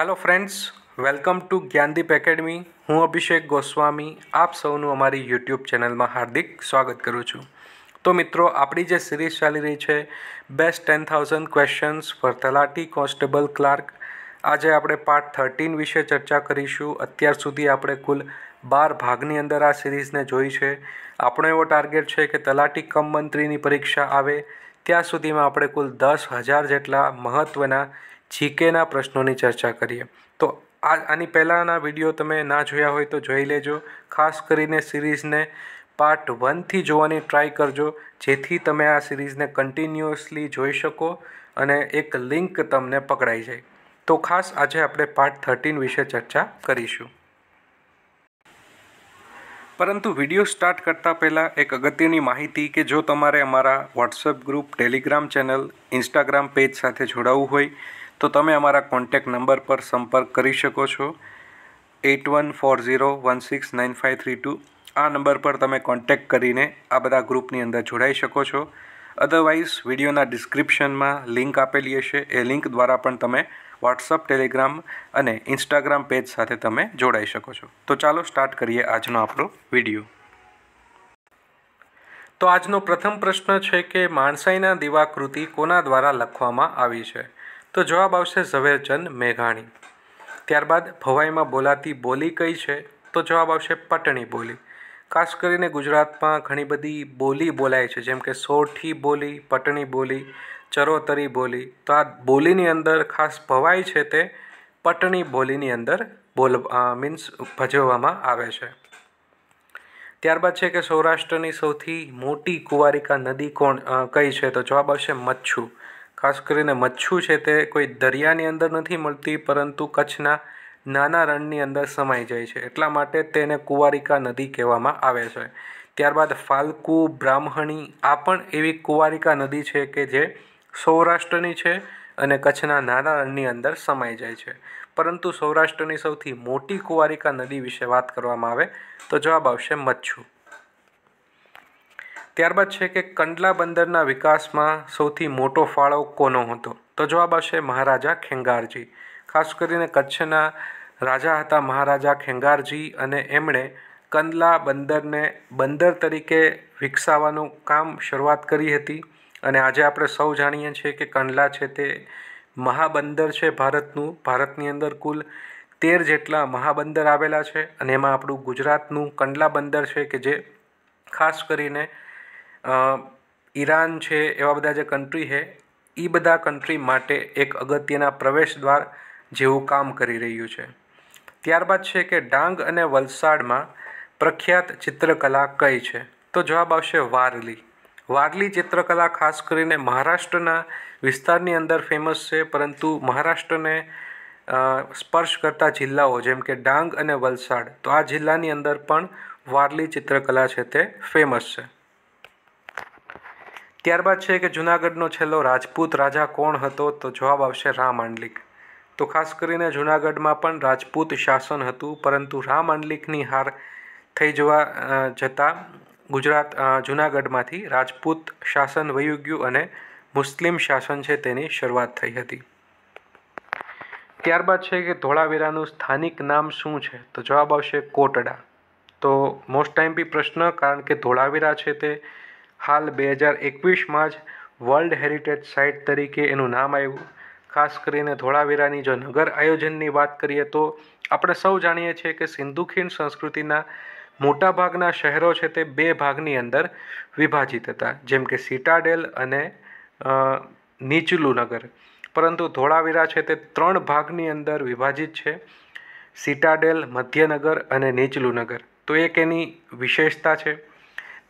hello friends welcome to Gyandeep academy હું અભિષેક ગોસ્વામી આપ સૌનું અમારી યુટ્યુબ ચેનલમાં હાર્દિક સ્વાગત કરું છું તો મિત્રો આપણી જે સિરીઝ ચાલી રહી છે best ten thousand questions for Talati constable clerk આજે આપણે પાર્ટ થર્ટીન વિશે ચર્ચા કરીશું અત્યાર સુધી આપણે કુલ બાર ભાગની અંદર આ સિરીઝને જોઈ છે આપણો એવો ટાર્ગેટ છે કે તલાટી કમ મંત્રીની પરીક્ષા આવે ત્યાં સુધીમાં આપણે કુલ દસ હજાર જેટલા મહત્ત્વના જીકેના પ્રશ્નોની ચર્ચા કરીએ તો આ આની પહેલાંના વિડીયો તમે ના જોયા હોય તો જોઈ લેજો ખાસ કરીને સિરીઝને પાર્ટ વનથી જોવાની ટ્રાય કરજો જેથી તમે આ સિરીઝને કન્ટિન્યુઅસલી જોઈ શકો અને એક લિંક તમને પકડાઈ જાય તો ખાસ આજે આપણે પાર્ટ થર્ટીન વિશે ચર્ચા કરીશું પરંતુ વિડીયો સ્ટાર્ટ કરતાં પહેલાં એક અગત્યની માહિતી કે જો તમારે અમારા WhatsApp group Telegram channel Instagram page સાથે જોડાવવું હોય તો તમે અમારા કોન્ટેક નંબર પર સંપર્ક કરી શકો છો at one four zero one six nine five three two આ નંબર પર તમે કોન્ટેક્ટ કરીને આ બધા ગ્રુપની અંદર જોડાઈ શકો છો અધરવાઇઝ વિડીયોના ડિસ્ક્રિપ્શનમાં લિંક આપેલી હશે એ લિંક દ્વારા પણ તમે વોટ્સઅપ ટેલિગ્રામ અને ઇન્સ્ટાગ્રામ પેજ સાથે તમે જોડાઈ શકો છો તો ચાલો સ્ટાર્ટ કરીએ આજનો આપણો વિડીયો તો આજનો પ્રથમ પ્રશ્ન છે કે માણસાઈના દિવાકૃતિ કોના દ્વારા લખવામાં આવી છે તો જવાબ આવશે ઝવેરચંદ મેઘાણી ત્યારબાદ ભવાઈમાં બોલાતી બોલી કઈ છે તો જવાબ આવશે પટણી બોલી ખાસ કરીને ગુજરાતમાં ઘણી બધી બોલી બોલાય છે જેમ કે સોઠી બોલી પટણી બોલી ચરોતરી બોલી તો આ બોલીની અંદર ખાસ ભવાઈ છે તે પટણી બોલીની અંદર બોલ મીન્સ ભજવવામાં આવે છે ત્યારબાદ છે કે સૌરાષ્ટ્રની સૌથી મોટી કુવારિકા નદી કોણ કઈ છે તો જવાબ આવશે મચ્છુ ખાસ કરીને મચ્છુ છે તે કોઈ દરિયાની અંદર નથી મળતી પરંતુ કચ્છના નાના રણની અંદર સમાઈ જાય છે એટલા માટે તેને કુંવારિકા નદી કહેવામાં આવે છે ત્યારબાદ ફાલ્કુ બ્રાહ્મણી આ પણ એવી કુંવારિકા નદી છે કે જે સૌરાષ્ટ્રની છે અને કચ્છના નાના રણની અંદર સમાઈ જાય છે પરંતુ સૌરાષ્ટ્રની સૌથી મોટી કુવારિકા નદી વિશે વાત કરવામાં આવે તો જવાબ આવશે મચ્છુ ત્યારબાદ છે કે કંડલા બંદરના વિકાસમાં સૌથી મોટો ફાળો કોનો હતો તો જવાબ આવશે મહારાજા ખેંગારજી ખાસ કરીને કચ્છના રાજા હતા મહારાજા ખેંગારજી અને એમણે કંડલા બંદરને બંદર તરીકે વિકસાવવાનું કામ શરૂઆત કરી હતી અને આજે આપણે સૌ જાણીએ છીએ કે કંડલા છે તે મહાબંદર છે ભારતનું ભારતની અંદર કુલ તેર જેટલા મહાબંદર આવેલા છે અને એમાં આપણું ગુજરાતનું કંડલા બંદર છે કે જે ખાસ કરીને ઈરાન છે એવા બધા જે કન્ટ્રી છે એ બધા કન્ટ્રી માટે એક અગત્યના પ્રવેશ દ્વાર જેવું કામ કરી રહ્યું છે ત્યારબાદ છે કે ડાંગ અને વલસાડમાં પ્રખ્યાત ચિત્રકલા કઈ છે તો જવાબ આવશે વારલી વારલી ચિત્રકલા ખાસ કરીને મહારાષ્ટ્રના વિસ્તારની અંદર ફેમસ છે પરંતુ મહારાષ્ટ્રને સ્પર્શ કરતા જિલ્લાઓ જેમ કે ડાંગ અને વલસાડ તો આ જિલ્લાની અંદર પણ વારલી ચિત્રકલા છે તે ફેમસ છે ત્યારબાદ છે કે જુનાગઢનો છેલ્લો રાજપૂત રાજા કોણ હતો તો જવાબ આવશે રામ આંડલિક તો ખાસ કરીને જુનાગઢમાં પણ રાજપૂત શાસન હતું પરંતુ રામ આંડલિકની હાર થઈ જવા જતાં ગુજરાત જુનાગઢમાંથી રાજપૂત શાસન વયું ગયું અને મુસ્લિમ શાસન છે તેની શરૂઆત થઈ હતી ત્યારબાદ છે કે ધોળાવીરાનું સ્થાનિક નામ શું છે તો જવાબ આવશે કોટડા તો મોસ્ટ ટાઈમ બી પ્રશ્ન કારણ કે ધોળાવીરા છે તે હાલ બે હજાર એકવીસમાં જ વર્લ્ડ હેરિટેજ સાઇટ તરીકે એનું નામ આવ્યું ખાસ કરીને ધોળાવીરાની જો નગર આયોજનની વાત કરીએ તો આપણે સૌ જાણીએ છીએ કે સિંધુખીણ ખીણ સંસ્કૃતિના મોટાભાગના શહેરો છે તે બે ભાગની અંદર વિભાજિત હતા જેમ કે સીટાડેલ અને નીચલું નગર પરંતુ ધોળાવીરા છે તે ત્રણ ભાગની અંદર વિભાજિત છે સિટાડેલ મધ્યનગર અને નીચલું નગર તો એક એની વિશેષતા છે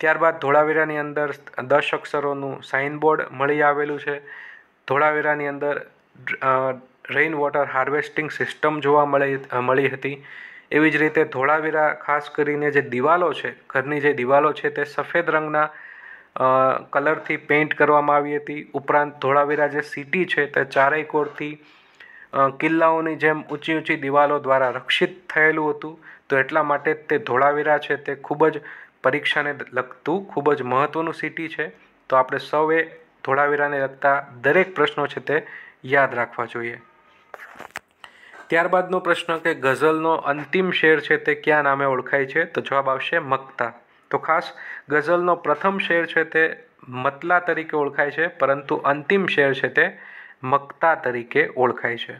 ત્યારબાદ ધોળાવીરાની અંદર દસ અક્ષરોનું સાઇન બોર્ડ મળી આવેલું છે ધોળાવીરાની અંદર રેઇન વોટર હાર્વેસ્ટિંગ સિસ્ટમ જોવા મળી મળી હતી એવી જ રીતે ધોળાવીરા ખાસ કરીને જે દિવાલો છે ઘરની જે દિવાલો છે તે સફેદ રંગના કલરથી પેઇન્ટ કરવામાં આવી હતી ઉપરાંત ધોળાવીરા જે સિટી છે તે ચારેય કોરથી કિલ્લાઓની જેમ ઊંચી ઊંચી દિવાલો દ્વારા રક્ષિત થયેલું હતું તો એટલા માટે તે ધોળાવીરા છે તે ખૂબ જ પરીક્ષાને લગતું ખૂબ જ મહત્ત્વનું સિટી છે તો આપણે સૌએ ધોળાવીરાને લગતા દરેક પ્રશ્નો છે તે યાદ રાખવા જોઈએ ત્યારબાદનો પ્રશ્ન કે ગઝલનો અંતિમ શેર છે તે ક્યાં નામે ઓળખાય છે તો જવાબ આવશે મક્તા તો ખાસ ગઝલનો પ્રથમ શેર છે તે મતલા તરીકે ઓળખાય છે પરંતુ અંતિમ શેર છે તે મક્તા તરીકે ઓળખાય છે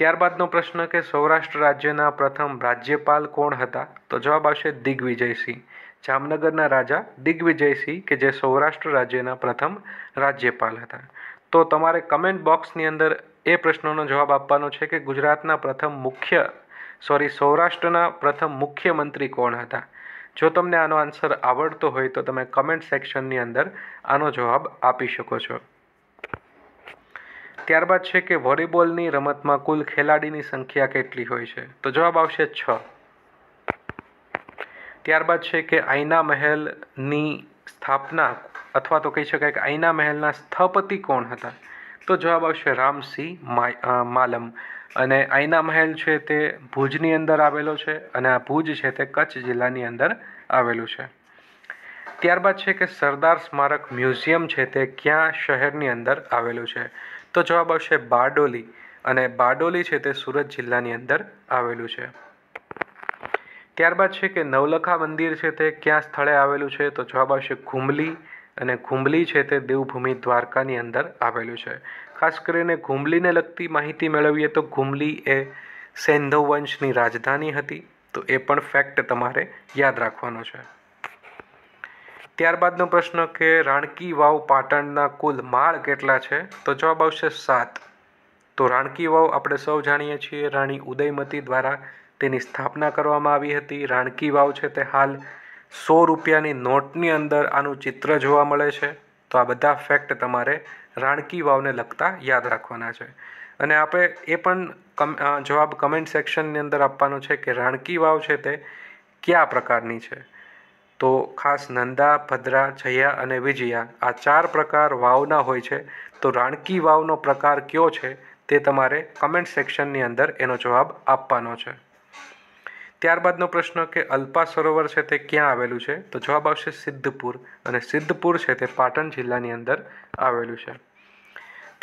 ત્યારબાદનો પ્રશ્ન કે સૌરાષ્ટ્ર રાજ્યના પ્રથમ રાજ્યપાલ કોણ હતા તો જવાબ આવશે દિગ્વિજયસિંહ જામનગરના રાજા દિગ્વિજયસિંહ કે જે સૌરાષ્ટ્ર રાજ્યના પ્રથમ રાજ્યપાલ હતા તો તમારે કમેન્ટ બોક્સની અંદર એ પ્રશ્નોનો જવાબ આપવાનો છે કે ગુજરાતના પ્રથમ મુખ્ય સોરી સૌરાષ્ટ્રના પ્રથમ મુખ્યમંત્રી કોણ હતા જો તમને આનો આન્સર આવડતો હોય તો તમે કમેન્ટ સેક્શનની અંદર આનો જવાબ આપી શકો છો ત્યારબાદ છે કે વોલીબોલની રમતમાં કુલ ખેલાડીની સંખ્યા કેટલી હોય છે તો જવાબ આવશે છ ત્યારબાદ છે કે આઈના મહેલની સ્થાપના અથવા તો કહી શકાય કે આઈના મહેલના સ્થપતિ કોણ હતા તો જવાબ આવશે રામસિંહ માલમ અને આઈના મહેલ છે તે ભુજની અંદર આવેલો છે અને આ ભુજ છે તે કચ્છ જિલ્લાની અંદર આવેલું છે ત્યારબાદ છે કે સરદાર સ્મારક મ્યુઝિયમ છે તે ક્યાં શહેરની અંદર આવેલું છે તો જવાબ આવશે બારડોલી અને બારડોલી છે તે સુરત જિલ્લાની અંદર આવેલું છે ત્યારબાદ છે કે નવલખા મંદિર છે તે ક્યાં સ્થળે આવેલું છે તો જવાબ આવશે ઘુમલી અને ઘુંબલી છે તે દેવભૂમિ દ્વારકાની અંદર આવેલું છે ખાસ કરીને ઘુંબલીને લગતી માહિતી મેળવીએ તો ઘુંબલી એ સૈંધવ વંશની રાજધાની હતી તો એ પણ ફેક્ટ તમારે યાદ રાખવાનો છે ત્યારબાદનો પ્રશ્ન કે રાણકી વાવ પાટણના કુલ માળ કેટલા છે તો જવાબ આવશે સાત તો રાણકી વાવ આપણે સૌ જાણીએ છીએ રાણી ઉદયમતી દ્વારા તેની સ્થાપના કરવામાં આવી હતી રાણકી વાવ છે તે હાલ સો રૂપિયાની નોટની અંદર આનું ચિત્ર જોવા મળે છે તો આ બધા ફેક્ટ તમારે રાણકી વાવને લગતા યાદ રાખવાના છે અને આપણે એ પણ કમ જવાબ કમેન્ટ સેક્શનની અંદર આપવાનો છે કે રાણકી વાવ છે તે કયા પ્રકારની છે તો ખાસ નંદા ભદ્રા જયા અને વિજયા આ ચાર પ્રકાર વાવના હોય છે તો રાણકી વાવનો પ્રકાર કયો છે તે તમારે કમેન્ટ સેક્શનની અંદર એનો જવાબ આપવાનો છે ત્યારબાદનો પ્રશ્ન કે અલ્પા સરોવર છે તે ક્યાં આવેલું છે તો જવાબ આવશે સિદ્ધપુર અને સિદ્ધપુર છે તે પાટણ જિલ્લાની અંદર આવેલું છે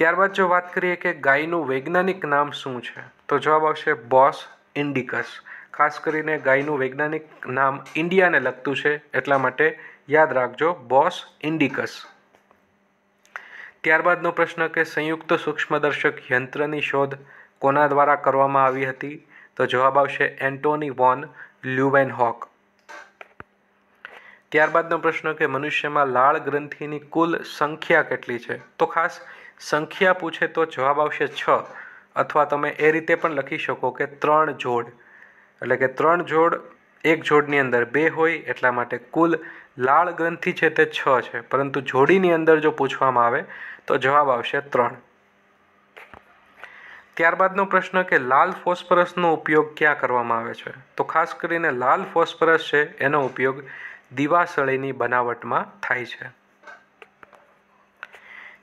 ત્યારબાદ જો વાત કરીએ કે ગાયનું વૈજ્ઞાનિક નામ શું છે તો જવાબ આવશે બોસ ઇન્ડિકસ ખાસ કરીને ગાયનું વૈજ્ઞાનિક નામ ઇન્ડિયાને લગતું છે એટલા માટે યાદ રાખજો બોસ ઇન્ડિકસ ત્યારબાદનો પ્રશ્ન કે સંયુક્ત સૂક્ષ્મદર્શક યંત્રની શોધ કોના દ્વારા કરવામાં આવી હતી તો જવાબ આવશે એન્ટોની વોન લ્યુવેન હોક ત્યારબાદનો પ્રશ્ન કે મનુષ્યમાં લાળ ગ્રંથિની કુલ સંખ્યા કેટલી છે તો ખાસ સંખ્યા પૂછે તો જવાબ આવશે છ અથવા તમે એ રીતે પણ લખી શકો કે ત્રણ જોડ એટલે કે ત્રણ જોડ એક જોડની અંદર બે હોય એટલા માટે કુલ લાળ ગ્રંથિ છે તે છ છે પરંતુ જોડીની અંદર જો પૂછવામાં આવે તો જવાબ આવશે ત્રણ ત્યારબાદનો પ્રશ્ન કે લાલ ફોસ્ફરસનો ઉપયોગ ક્યાં કરવામાં આવે છે તો ખાસ કરીને લાલ ફોસ્ફરસ છે એનો ઉપયોગ દીવાસળીની બનાવટમાં થાય છે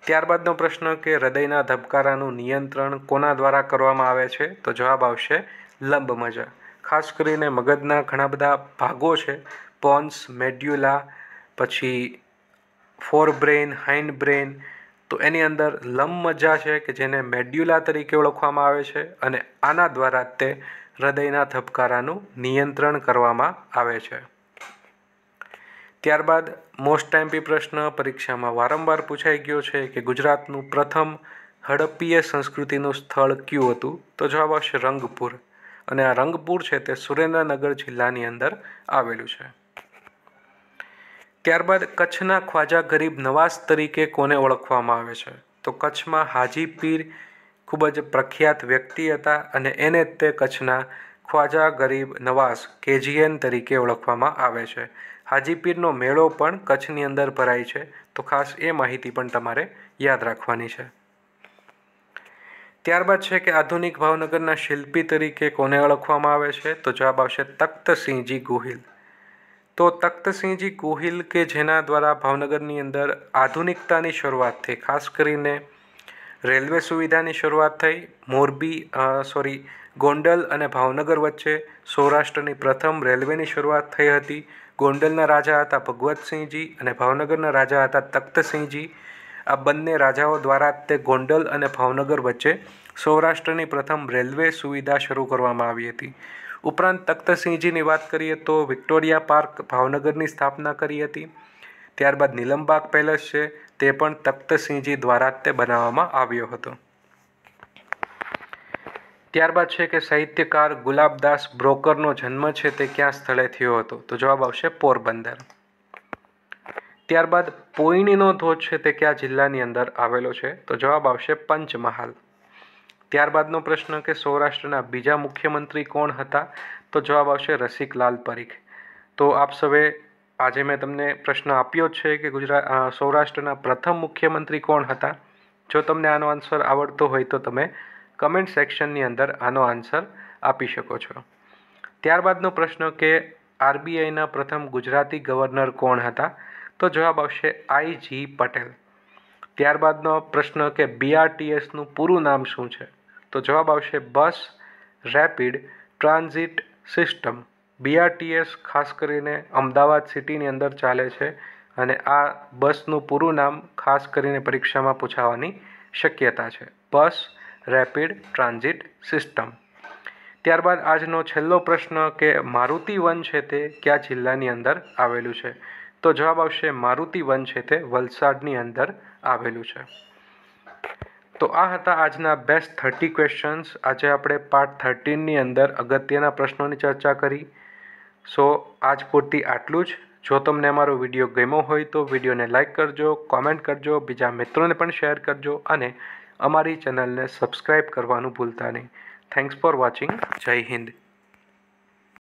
ત્યારબાદનો પ્રશ્ન કે હૃદયના ધબકારાનું નિયંત્રણ કોના દ્વારા કરવામાં આવે છે તો જવાબ આવશે લંબ મજા ખાસ કરીને મગજના ઘણા બધા ભાગો છે પોન્સ મેડ્યુલા પછી ફોર બ્રેન હાઇન્ડ બ્રેન તો એની અંદર લંબમજ્જા છે કે જેને મેડ્યુલા તરીકે ઓળખવામાં આવે છે અને આના દ્વારા તે હૃદયના ધબકારાનું નિયંત્રણ કરવામાં આવે છે ત્યારબાદ મોસ્ટ ટાઈમપી પ્રશ્ન પરીક્ષામાં વારંવાર પૂછાઈ ગયો છે કે ગુજરાતનું પ્રથમ હડપ્પીય સંસ્કૃતિનું સ્થળ કયું હતું તો જવાબ આવશે રંગપુર અને આ રંગપુર છે તે સુરેન્દ્રનગર જિલ્લાની અંદર આવેલું છે ત્યારબાદ કચ્છના ખ્વાજા ગરીબ નવાઝ તરીકે કોને ઓળખવામાં આવે છે તો કચ્છમાં હાજી પીર ખૂબ જ પ્રખ્યાત વ્યક્તિ હતા અને એને તે કચ્છના ખ્વાજા ગરીબ નવાઝ કેજીએન તરીકે ઓળખવામાં આવે છે હાજીપીરનો મેળો પણ કચ્છની અંદર ભરાય છે તો ખાસ એ માહિતી પણ તમારે યાદ રાખવાની છે ત્યારબાદ છે કે આધુનિક ભાવનગરના શિલ્પી તરીકે કોને ઓળખવામાં આવે છે તો જવાબ આવશે તખ્તસિંહજી ગોહિલ તો તખ્તસિંહજી ગોહિલ કે જેના દ્વારા ભાવનગરની અંદર આધુનિકતાની શરૂઆત થઈ ખાસ કરીને રેલવે સુવિધાની શરૂઆત થઈ મોરબી સોરી ગોંડલ અને ભાવનગર વચ્ચે સૌરાષ્ટ્રની પ્રથમ રેલવેની શરૂઆત થઈ હતી ગોંડલના રાજા હતા ભગવતસિંહજી અને ભાવનગરના રાજા હતા તખ્તસિંહજી આ બંને રાજાઓ દ્વારા તે ગોંડલ અને ભાવનગર વચ્ચે સૌરાષ્ટ્રની પ્રથમ રેલવે સુવિધા શરૂ કરવામાં આવી હતી ઉપરાંત તખ્તસિંહજીની વાત કરીએ તો વિક્ટોરિયા પાર્ક ભાવનગરની સ્થાપના કરી હતી ત્યારબાદ નીલમબાગ પેલેસ છે તે પણ તખ્તસિંહજી દ્વારા તે બનાવવામાં આવ્યો હતો ત્યારબાદ છે કે સાહિત્યકાર ગુલાબદાસ બ્રોકરનો જન્મ છે તે ક્યાં સ્થળે થયો હતો તો જવાબ આવશે પોરબંદર ત્યારબાદ પોઈણીનો ધોધ છે તે કયા જિલ્લાની અંદર આવેલો છે તો જવાબ આવશે પંચમહાલ ત્યારબાદનો પ્રશ્ન કે સૌરાષ્ટ્રના બીજા મુખ્યમંત્રી કોણ હતા તો જવાબ આવશે રસિકલાલ પરીખ તો આપ સવે આજે મેં તમને પ્રશ્ન આપ્યો છે કે ગુજરાત સૌરાષ્ટ્રના પ્રથમ મુખ્યમંત્રી કોણ હતા જો તમને આનો આન્સર આવડતો હોય તો તમે કમેન્ટ સેક્શનની અંદર આનો આન્સર આપી શકો છો ત્યારબાદનો પ્રશ્ન કે આરબીઆઈના પ્રથમ ગુજરાતી ગવર્નર કોણ હતા તો જવાબ આવશે આઈ જી પટેલ ત્યારબાદનો પ્રશ્ન કે બીઆરટીએસનું પૂરું નામ શું છે તો જવાબ આવશે bus rapid transit system BRTS ખાસ કરીને અમદાવાદ સિટીની અંદર ચાલે છે અને આ બસનું પૂરું નામ ખાસ કરીને પરીક્ષામાં પૂછાવાની શક્યતા છે બસ રેપિડ ટ્રાન્ઝિટ સિસ્ટમ ત્યારબાદ આજનો છેલ્લો પ્રશ્ન કે મારુતિ વન છે તે કયા જિલ્લાની અંદર આવેલું છે તો જવાબ આવશે મારુતિ વન છે તે વલસાડની અંદર આવેલું છે તો આ હતા આજના બેસ્ટ થર્ટી ક્વેશ્ચન્સ આજે આપણે પાર્ટ થર્ટીનની અંદર અગત્યના પ્રશ્નોની ચર્ચા કરી સો આજ પૂરતી આટલું જ જો તમને અમારો વિડીયો ગમ્યો હોય તો વિડીયોને લાઇક કરજો કોમેન્ટ કરજો બીજા મિત્રોને પણ શેર કરજો અને અમારી ચેનલને સબસ્ક્રાઈબ કરવાનું ભૂલતા નહીં થેન્ક્સ ફોર વોચિંગ જય હિન્દ